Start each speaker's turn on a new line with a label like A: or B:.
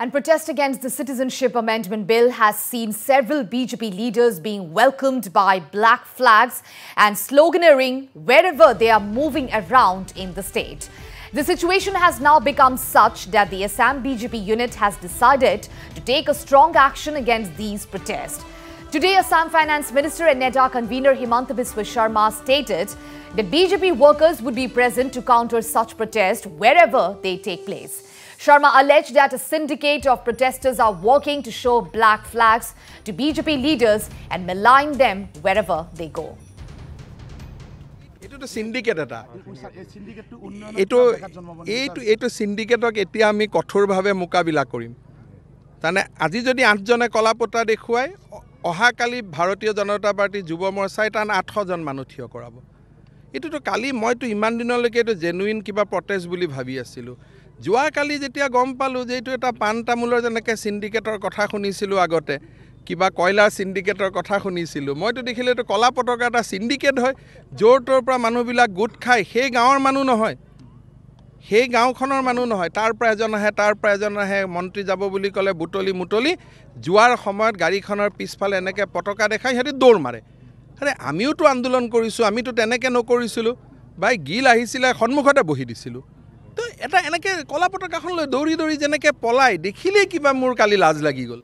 A: And protest against the Citizenship Amendment Bill has seen several BJP leaders being welcomed by black flags and sloganeering wherever they are moving around in the state. The situation has now become such that the Assam BJP unit has decided to take a strong action against these protests. Today, Assam Finance Minister and NEDA convener Himanta Biswa Sharma stated that BJP workers would be present to counter such protests wherever they take place. Sharma alleged that a syndicate of protesters are working to show black flags to BJP leaders and malign them wherever they go.
B: এইটো syndicate এটা এইটো এইটো এইটো সিন্ডিকেটক এতিয়া আমি কঠোরভাবে মোকাবিলা করিম তাৰমানে আজি যদি আঠজনে কলাপতা দেখুৱাই অহাকালি ভাৰতীয় জনতা পাৰ্টি যুৱ মৰ্চাই তাৰ আঠজন মানুহ থিয় কৰাব এইটোতো কালি মইতো ইমান দিনলৈকে এইটো জেনুইন কিবা প্ৰটেষ্ট বুলি ভাবি আছিলোঁ যোৱাকালি যেতিয়া গম পালোঁ যে এইটো এটা পাণ তামোলৰ যেনেকৈ চিণ্ডিকেটৰ কথা শুনিছিলোঁ আগতে কিবা কয়লাৰ চিণ্ডিকেটৰ কথা শুনিছিলোঁ মইতো দেখিলোঁ এইটো কলা পতকা এটা চিণ্ডিকেট হয় য'ৰ ত'ৰ পৰা মানুহবিলাক গোট খায় সেই গাঁৱৰ মানুহ নহয় সেই গাঁওখনৰ মানুহ নহয় তাৰ পৰা এজন আহে তাৰ পৰা এজন আহে মন্ত্ৰী যাব বুলি ক'লে বুটলি মুটলি যোৱাৰ সময়ত গাড়ীখনৰ পিছফালে এনেকৈ পতকা দেখাই সিহঁতি দৌৰ মাৰে আৰে আমিওতো আন্দোলন কৰিছোঁ আমিতো তেনেকৈ নকৰিছিলোঁ বাই গিল আহিছিলে সন্মুখতে বহি দিছিলোঁ এটা এনেকৈ কলা পতাকাখন লৈ দৌৰি দৌৰি যেনেকৈ পলাই দেখিলেই কিবা মোৰ কালি লাজ লাগি গ'ল